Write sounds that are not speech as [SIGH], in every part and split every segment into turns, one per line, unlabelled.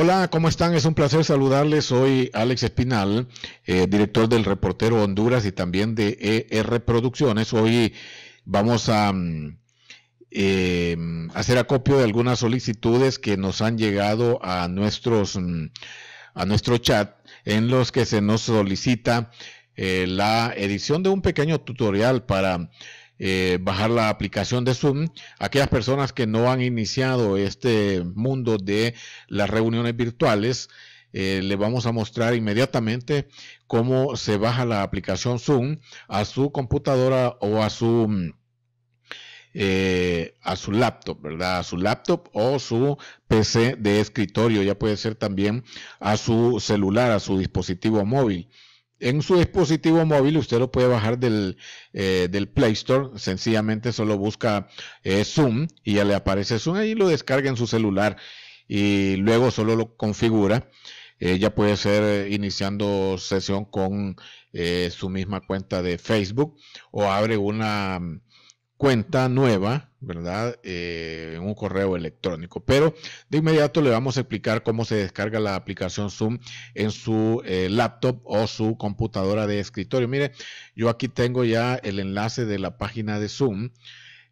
Hola, ¿cómo están? Es un placer saludarles. Soy Alex Espinal, eh, director del Reportero Honduras y también de ER Producciones. Hoy vamos a mm, em, hacer acopio de algunas solicitudes que nos han llegado a, nuestros, mm, a nuestro chat en los que se nos solicita eh, la edición de un pequeño tutorial para eh, bajar la aplicación de Zoom. Aquellas personas que no han iniciado este mundo de las reuniones virtuales, eh, le vamos a mostrar inmediatamente cómo se baja la aplicación Zoom a su computadora o a su mm, eh, a su laptop, ¿verdad? A su laptop o su PC de escritorio, ya puede ser también a su celular, a su dispositivo móvil en su dispositivo móvil usted lo puede bajar del, eh, Play Store, sencillamente solo busca eh, Zoom y ya le aparece Zoom ahí, lo descarga en su celular y luego solo lo configura. Eh, ya puede ser iniciando sesión con su misma cuenta de Facebook o abre una mm, cuenta nueva ¿verdad? Eh, en un correo electrónico. Pero de inmediato le vamos a explicar cómo se descarga la aplicación Zoom en su eh, laptop o su computadora de escritorio. Mire, yo aquí tengo ya el enlace de la página de Zoom.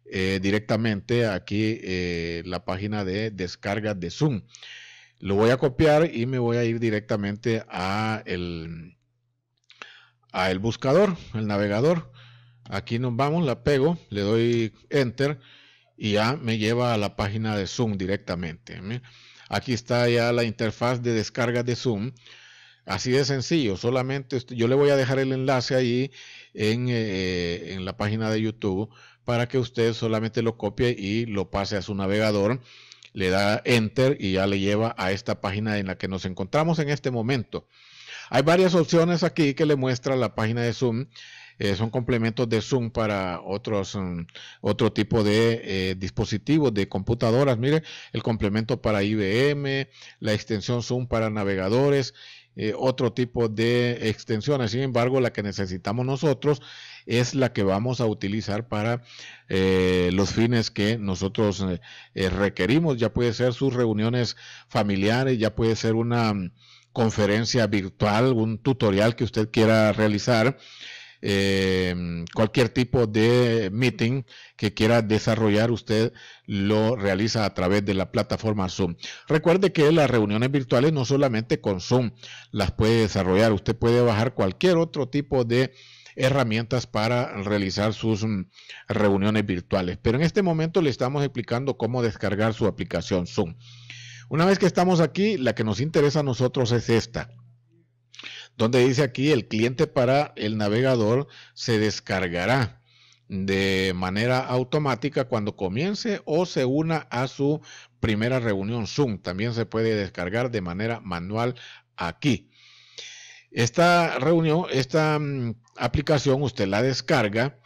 Eh, directamente aquí la página de descarga de Zoom. Lo voy a copiar y me voy a ir directamente a el, a el buscador, el navegador Aquí nos vamos, la pego, le doy enter y ya me lleva a la página de Zoom directamente. Aquí está ya la interfaz de descarga de Zoom. Así de sencillo, solamente yo le voy a dejar el enlace ahí eh, eh, en, la página de YouTube para que usted solamente lo copie y lo pase a su navegador le da enter y ya le lleva a esta página en la que nos encontramos en este momento. Hay varias opciones aquí que le muestra la página de Zoom. Eh, son complementos de Zoom para otros, mm, otro tipo de eh, dispositivos, de computadoras. Mire, el complemento para IBM, la extensión Zoom para navegadores, eh, otro tipo de extensiones. Sin embargo, la que necesitamos nosotros es la que vamos a utilizar para los fines que nosotros requerimos. Ya puede ser sus reuniones familiares, ya puede ser una mm, conferencia virtual, un tutorial que usted quiera realizar. Em, cualquier tipo de meeting que quiera desarrollar, usted lo realiza a través de la plataforma Zoom. Recuerde que las reuniones virtuales no solamente con Zoom las puede desarrollar, usted puede bajar cualquier otro tipo de herramientas para realizar sus mm, reuniones virtuales. Pero en este momento le estamos explicando cómo descargar su aplicación Zoom. Una vez que estamos aquí, la que nos interesa a nosotros es esta donde dice aquí el cliente para el navegador se descargará de manera automática cuando comience o se una a su primera reunión Zoom. También se puede descargar de manera manual aquí. Esta reunión, esta mm, aplicación usted la descarga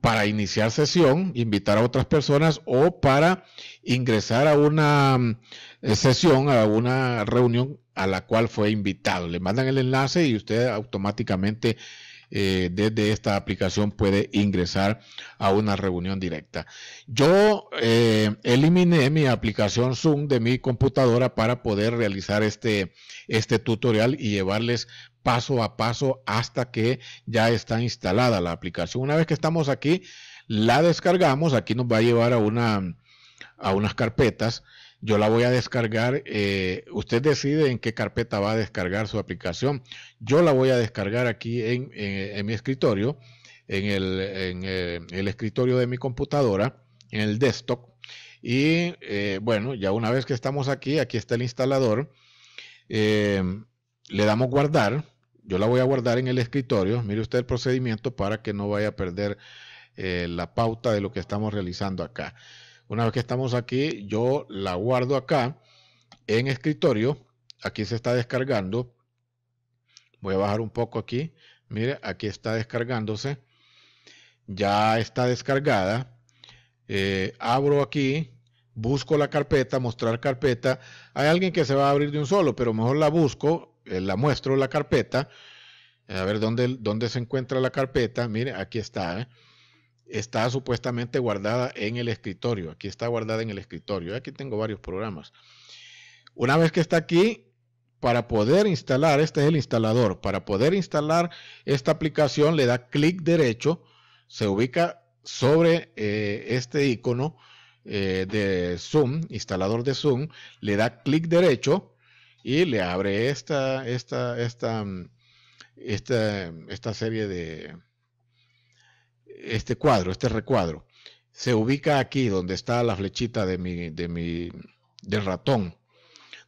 para iniciar sesión, invitar a otras personas o para ingresar a una mm, eh, sesión, a una reunión a la cual fue invitado. Le mandan el enlace y usted automáticamente eh, desde esta aplicación puede ingresar a una reunión directa. Yo eh, eliminé mi aplicación Zoom de mi computadora para poder realizar este, este, tutorial y llevarles paso a paso hasta que ya está instalada la aplicación. Una vez que estamos aquí, la descargamos. Aquí nos va a llevar a unas carpetas yo la voy a descargar. Eh, usted decide en qué carpeta va a descargar su aplicación. Yo la voy a descargar aquí en, mi escritorio, en eh, el, escritorio de mi computadora, en el desktop. Y eh, bueno, ya una vez que estamos aquí, aquí está el instalador, le damos guardar. Yo la voy a guardar en el escritorio. Mire usted el procedimiento para que no vaya a perder la pauta de lo que estamos realizando acá. Una vez que estamos aquí, yo la guardo acá en escritorio. Aquí se está descargando. Voy a bajar un poco aquí. Mire, aquí está descargándose. Ya está descargada. Eh, abro aquí busco la carpeta, mostrar carpeta. Hay alguien que se va a abrir de un solo, pero mejor la busco, eh, la muestro la carpeta. A ver dónde, dónde se encuentra la carpeta. Mire, aquí está. ¿eh? está supuestamente guardada en el escritorio. Aquí está guardada en el escritorio. Aquí tengo varios programas. Una vez que está aquí, para poder instalar, este es el instalador, para poder instalar esta aplicación le da clic derecho, se ubica sobre eh, este icono eh, de Zoom, instalador de Zoom, le da clic derecho y le abre esta, esta, esta mm, serie de, este cuadro, este recuadro, se ubica aquí donde está la flechita de mi, de mi, del ratón.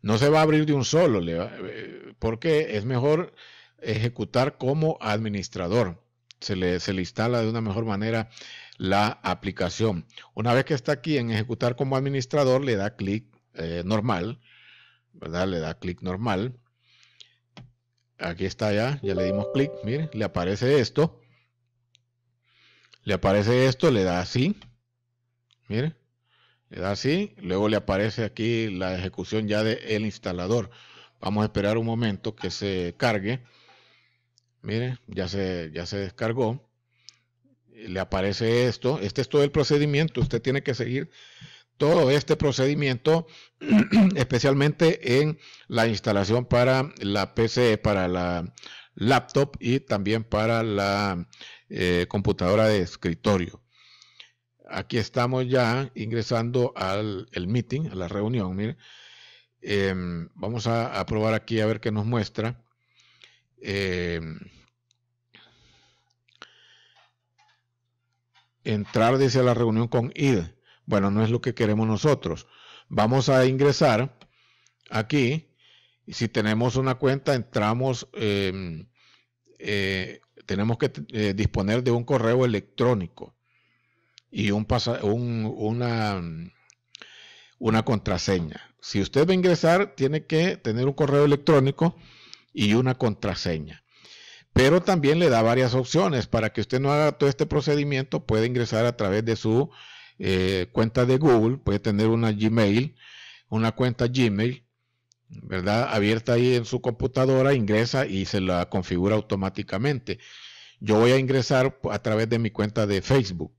No se va a abrir de un solo, eh, porque es mejor ejecutar como administrador. Se le, se le instala de una mejor manera la aplicación. Una vez que está aquí en ejecutar como administrador, le da clic eh, normal, ¿verdad? Le da clic normal. Aquí está ya, ya le dimos clic, mire, le aparece esto le aparece esto, le da así, mire, le da así, luego le aparece aquí la ejecución ya del instalador. Vamos a esperar un momento que se cargue. Mire, ya se, ya se descargó. Le aparece esto. Este es todo el procedimiento. Usted tiene que seguir todo este procedimiento, [CLEARS THROAT] especialmente en la instalación para la PC, para la laptop y también para la eh, computadora de escritorio. Aquí estamos ya ingresando al el meeting, a la reunión. Em, vamos a, probar aquí a ver qué nos muestra. Em, entrar, dice, la reunión con ID. Bueno, no es lo que queremos nosotros. Vamos a ingresar aquí si tenemos una cuenta, entramos, em, eh, tenemos que eh, disponer de un correo electrónico y un, una, contraseña. Si usted va a ingresar, tiene que tener un correo electrónico y una contraseña. Pero también le da varias opciones. Para que usted no haga todo este procedimiento, puede ingresar a través de su eh, cuenta de Google, puede tener una Gmail, una cuenta Gmail, ¿verdad? Abierta ahí en su computadora, ingresa y se la configura automáticamente. Yo voy a ingresar a través de mi cuenta de Facebook.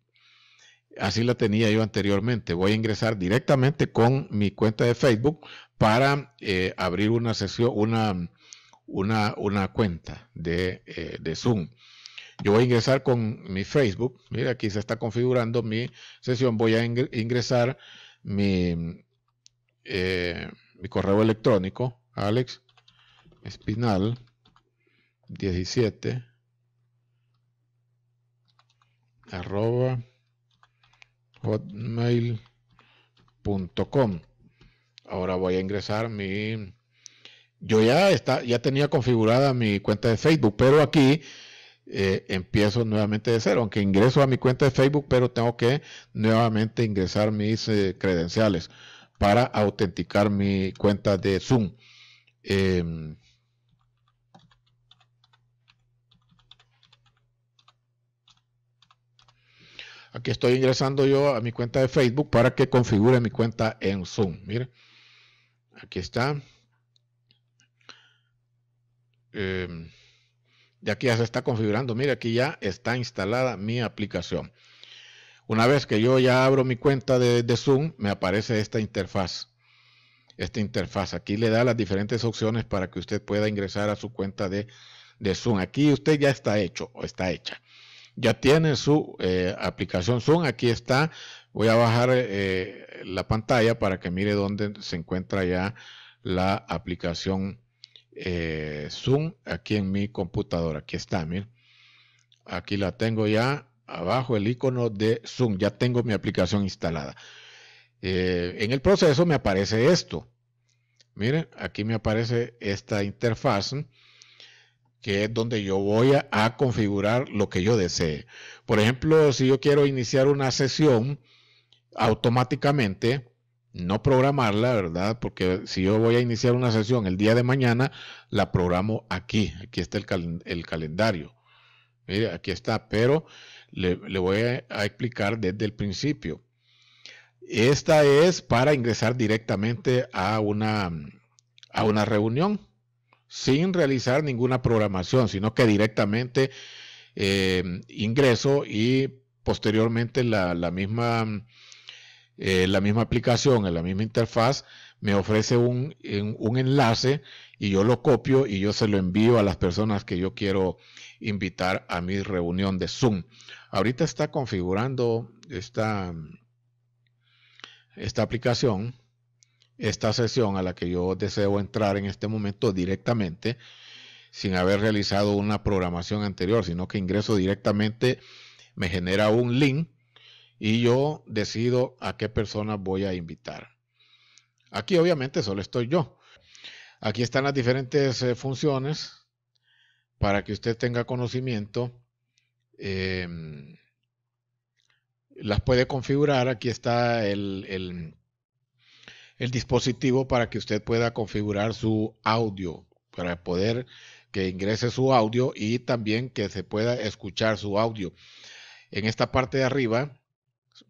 Así la tenía yo anteriormente. Voy a ingresar directamente con mi cuenta de Facebook para eh, abrir una sesión, una, una, una cuenta eh, de, Zoom. Yo voy a ingresar con mi Facebook. Mira, aquí se está configurando mi sesión. Voy a ingresar mi... Eh, mi correo electrónico, Alex Espinal 17 hotmail.com. Ahora voy a ingresar mi... Yo ya, está, ya tenía configurada mi cuenta de Facebook, pero aquí eh, empiezo nuevamente de cero, aunque ingreso a mi cuenta de Facebook, pero tengo que nuevamente ingresar mis eh, credenciales para autenticar mi cuenta de Zoom. Em, aquí estoy ingresando yo a mi cuenta de Facebook para que configure mi cuenta en Zoom. Mire, aquí está. Em, y aquí ya se está configurando. Mire, aquí ya está instalada mi aplicación. Una vez que yo ya abro mi cuenta de, Zoom, me aparece esta interfaz. Esta interfaz aquí le da las diferentes opciones para que usted pueda ingresar a su cuenta de, Zoom. Aquí usted ya está hecho o está hecha. Ya tiene su eh, aplicación Zoom. Aquí está. Voy a bajar eh, la pantalla para que mire dónde se encuentra ya la aplicación eh, Zoom aquí en mi computadora. Aquí está, miren. Aquí la tengo ya abajo el icono de Zoom. Ya tengo mi aplicación instalada. Eh, en el proceso me aparece esto. Miren, aquí me aparece esta interfaz que es donde yo voy a, configurar lo que yo desee. Por ejemplo, si yo quiero iniciar una sesión automáticamente, no programarla, ¿verdad? Porque si yo voy a iniciar una sesión el día de mañana, la programo aquí. Aquí está el, el calendario. Mire, aquí está, pero le, voy a, explicar desde el principio. Esta es para ingresar directamente a una, a una reunión sin realizar ninguna programación, sino que directamente eh, ingreso y posteriormente la, misma, eh, la misma aplicación, en la misma interfaz, me ofrece un, un, enlace y yo lo copio y yo se lo envío a las personas que yo quiero invitar a mi reunión de Zoom. Ahorita está configurando esta, esta aplicación, esta sesión a la que yo deseo entrar en este momento directamente, sin haber realizado una programación anterior, sino que ingreso directamente, me genera un link y yo decido a qué persona voy a invitar. Aquí obviamente solo estoy yo. Aquí están las diferentes eh, funciones para que usted tenga conocimiento Em, las puede configurar. Aquí está el, el, dispositivo para que usted pueda configurar su audio, para poder que ingrese su audio y también que se pueda escuchar su audio. En esta parte de arriba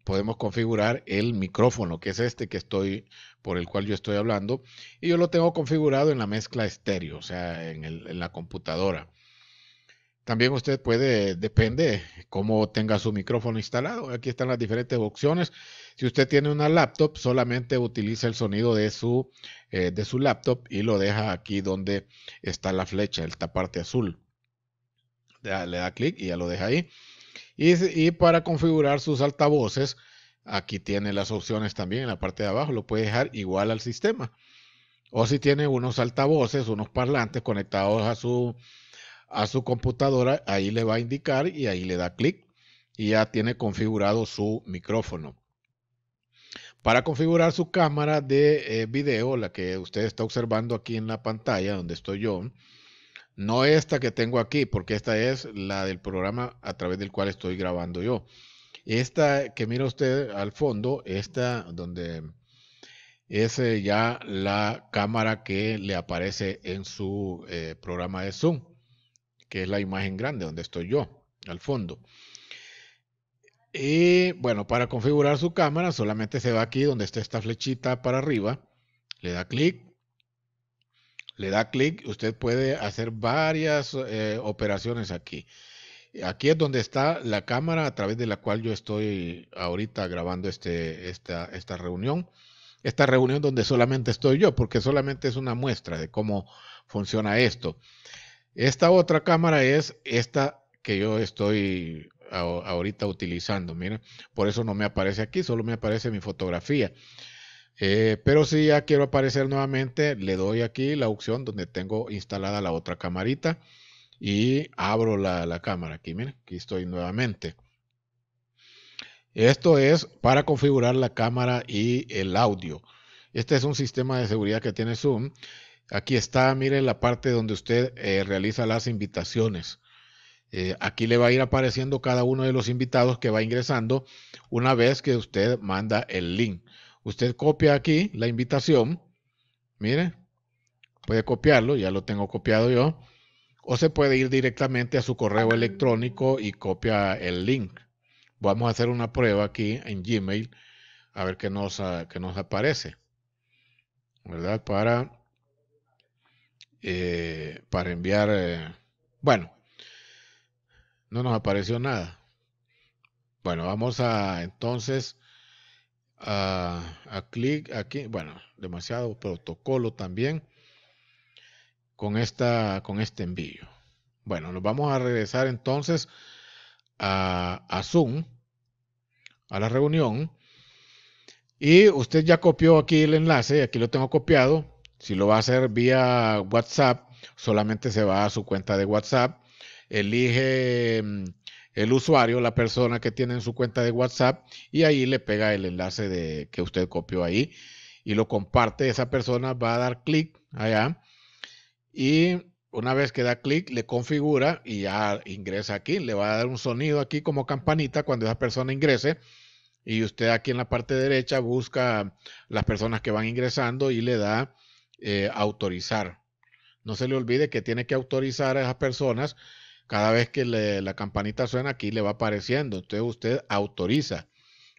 podemos configurar el micrófono, que es este que estoy por el cual yo estoy hablando, y yo lo tengo configurado en la mezcla estéreo, o sea, en la computadora. También usted puede, depende cómo tenga su micrófono instalado. Aquí están las diferentes opciones. Si usted tiene una laptop, solamente utiliza el sonido de su, eh, de su laptop y lo deja aquí donde está la flecha, esta parte azul. Le da clic y ya lo deja ahí. Y, y, para configurar sus altavoces, aquí tiene las opciones también en la parte de abajo. Lo puede dejar igual al sistema. O si tiene unos altavoces, unos parlantes conectados a su a su computadora, ahí le va a indicar y ahí le da clic y ya tiene configurado su micrófono. Para configurar su cámara de eh, video, la que usted está observando aquí en la pantalla donde estoy yo, no esta que tengo aquí, porque esta es la del programa a través del cual estoy grabando yo. Esta que mira usted al fondo, esta donde es eh, ya la cámara que le aparece en su eh, programa de Zoom que es la imagen grande donde estoy yo, al fondo. Y bueno, para configurar su cámara solamente se va aquí donde está esta flechita para arriba, le da clic, le da clic, usted puede hacer varias eh, operaciones aquí. Aquí es donde está la cámara a través de la cual yo estoy ahorita grabando este, esta, esta reunión. Esta reunión donde solamente estoy yo, porque solamente es una muestra de cómo funciona esto. Esta otra cámara es esta que yo estoy ahorita utilizando. Mira, por eso no me aparece aquí, solo me aparece mi fotografía. Eh, pero si ya quiero aparecer nuevamente, le doy aquí la opción donde tengo instalada la otra camarita y abro la, la cámara. Aquí, miren, aquí estoy nuevamente. Esto es para configurar la cámara y el audio. Este es un sistema de seguridad que tiene Zoom Aquí está, mire la parte donde usted eh, realiza las invitaciones. Eh, aquí le va a ir apareciendo cada uno de los invitados que va ingresando una vez que usted manda el link. Usted copia aquí la invitación. Mire, puede copiarlo, ya lo tengo copiado yo. O se puede ir directamente a su correo electrónico y copia el link. Vamos a hacer una prueba aquí en Gmail a ver qué nos, ah, qué nos aparece. ¿Verdad? Para eh, para enviar... Eh, bueno, no nos apareció nada. Bueno, vamos a entonces a, clic aquí. Bueno, demasiado protocolo también con, esta, con este envío. Bueno, nos vamos a regresar entonces a, a Zoom, a la reunión. Y usted ya copió aquí el enlace, aquí lo tengo copiado. Si lo va a hacer vía WhatsApp, solamente se va a su cuenta de WhatsApp, elige mm, el usuario, la persona que tiene en su cuenta de WhatsApp y ahí le pega el enlace de, que usted copió ahí y lo comparte. Esa persona va a dar clic allá y una vez que da clic, le configura y ya ingresa aquí. Le va a dar un sonido aquí como campanita cuando esa persona ingrese. Y usted aquí en la parte derecha busca las personas que van ingresando y le da eh, autorizar. No se le olvide que tiene que autorizar a esas personas. Cada vez que le, la campanita suena, aquí le va apareciendo. Entonces usted autoriza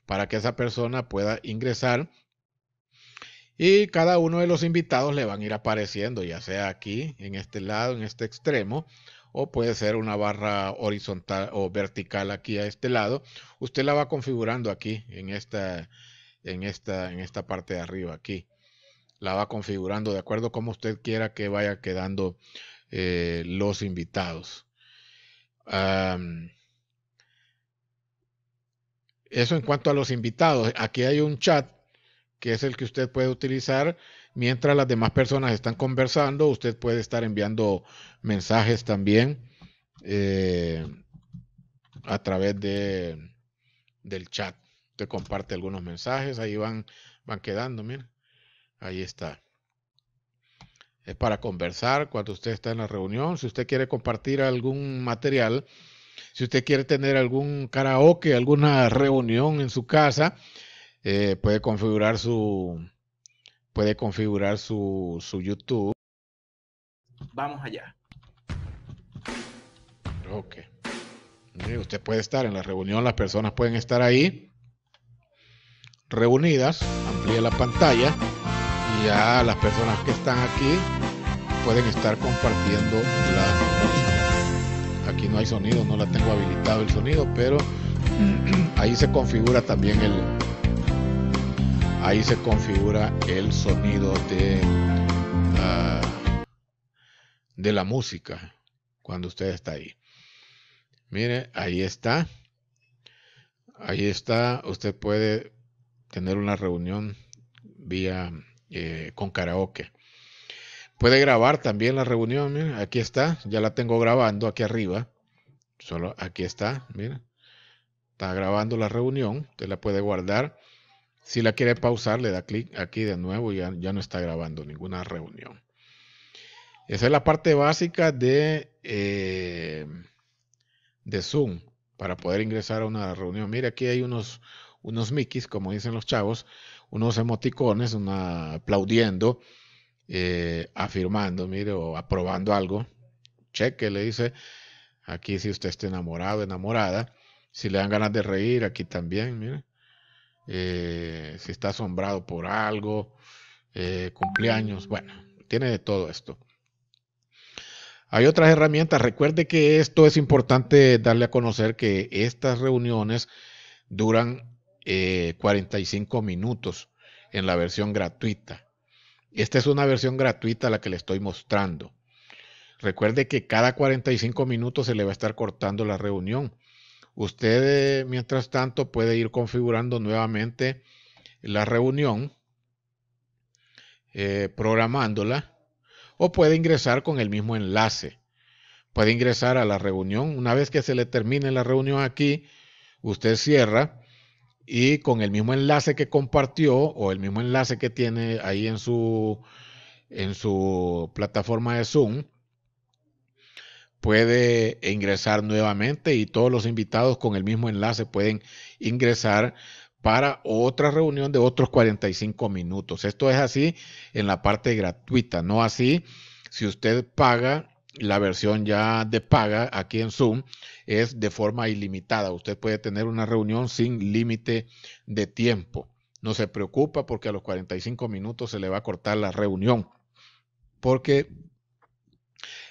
para que esa persona pueda ingresar. Y cada uno de los invitados le van a ir apareciendo, ya sea aquí, en este lado, en este extremo, o puede ser una barra horizontal o vertical aquí a este lado. Usted la va configurando aquí en esta, en esta, en esta parte de arriba aquí la va configurando de acuerdo a cómo usted quiera que vaya quedando eh, los invitados. eso en cuanto a los invitados. Aquí hay un chat que es el que usted puede utilizar. Mientras las demás personas están conversando, usted puede estar enviando mensajes también eh, a través de, del chat. Usted comparte algunos mensajes, ahí van, van quedando, miren. Ahí está. Es para conversar cuando usted está en la reunión. Si usted quiere compartir algún material, si usted quiere tener algún karaoke, alguna reunión en su casa, eh, puede configurar su puede configurar su, YouTube. Vamos allá. Ok. Eh, usted puede estar en la reunión, las personas pueden estar ahí reunidas. Amplíe la pantalla ya las personas que están aquí pueden estar compartiendo la música. Aquí no hay sonido, no la tengo habilitado el sonido, pero [CLEARS THROAT] ahí se configura también el ahí se configura el sonido de ah, de la música cuando usted está ahí. Mire, ahí está. Ahí está, usted puede tener una reunión vía eh, con karaoke. Puede grabar también la reunión, Mira, aquí está, ya la tengo grabando aquí arriba. Solo aquí está, mira. Está grabando la reunión, usted la puede guardar. Si la quiere pausar, le da clic aquí de nuevo y ya, no está grabando ninguna reunión. Esa es la parte básica de, eh, de Zoom para poder ingresar a una reunión. Mira, aquí hay unos, unos mickeys, como dicen los chavos, unos emoticones, una aplaudiendo, eh, afirmando, mire, o aprobando algo. Cheque, le dice, aquí si usted está enamorado, enamorada. Si le dan ganas de reír, aquí también, mire. Eh, si está asombrado por algo, eh, cumpleaños, bueno, tiene de todo esto. Hay otras herramientas. Recuerde que esto es importante darle a conocer que estas reuniones duran 45 eh, minutos en la versión gratuita. Esta es una versión gratuita la que le estoy mostrando. Recuerde que cada 45 minutos se le va a estar cortando la reunión. Usted, mientras tanto, puede ir configurando nuevamente la reunión, eh, programándola, o puede ingresar con el mismo enlace. Puede ingresar a la reunión. Una vez que se le termine la reunión aquí, usted cierra y con el mismo enlace que compartió o el mismo enlace que tiene ahí en su, en su plataforma de Zoom, puede ingresar nuevamente y todos los invitados con el mismo enlace pueden ingresar para otra reunión de otros 45 minutos. Esto es así en la parte gratuita, no así si usted paga la versión ya de paga aquí en Zoom es de forma ilimitada. Usted puede tener una reunión sin límite de tiempo. No se preocupa porque a los 45 minutos se le va a cortar la reunión. Porque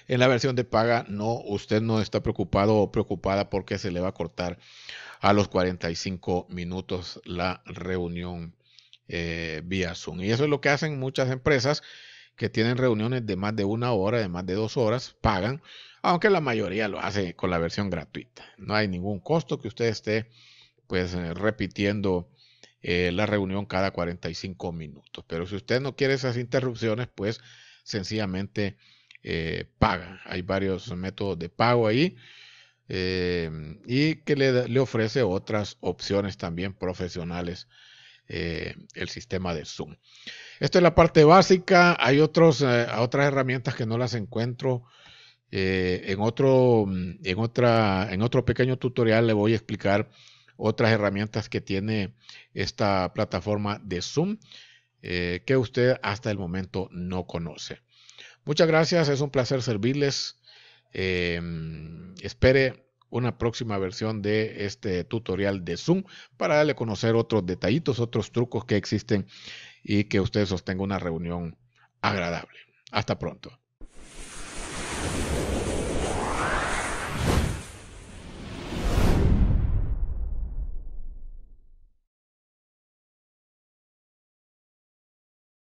en la versión de paga no, usted no está preocupado o preocupada porque se le va a cortar a los 45 minutos la reunión eh, vía Zoom. Y eso es lo que hacen muchas empresas que tienen reuniones de más de una hora, de más de dos horas, pagan, aunque la mayoría lo hace con la versión gratuita. No hay ningún costo que usted esté pues eh, repitiendo eh, la reunión cada 45 minutos. Pero si usted no quiere esas interrupciones, pues sencillamente eh, paga. Hay varios métodos de pago ahí y que le, ofrece otras opciones también profesionales el sistema de Zoom. Esta es la parte básica. Hay otros, eh, otras herramientas que no las encuentro. Eh, en, otro, mm, en, otra, en otro pequeño tutorial le voy a explicar otras herramientas que tiene esta plataforma de Zoom eh, que usted hasta el momento no conoce. Muchas gracias, es un placer servirles. Em, espere una próxima versión de este tutorial de Zoom para darle a conocer otros detallitos, otros trucos que existen y que usted sostenga una reunión agradable. Hasta pronto.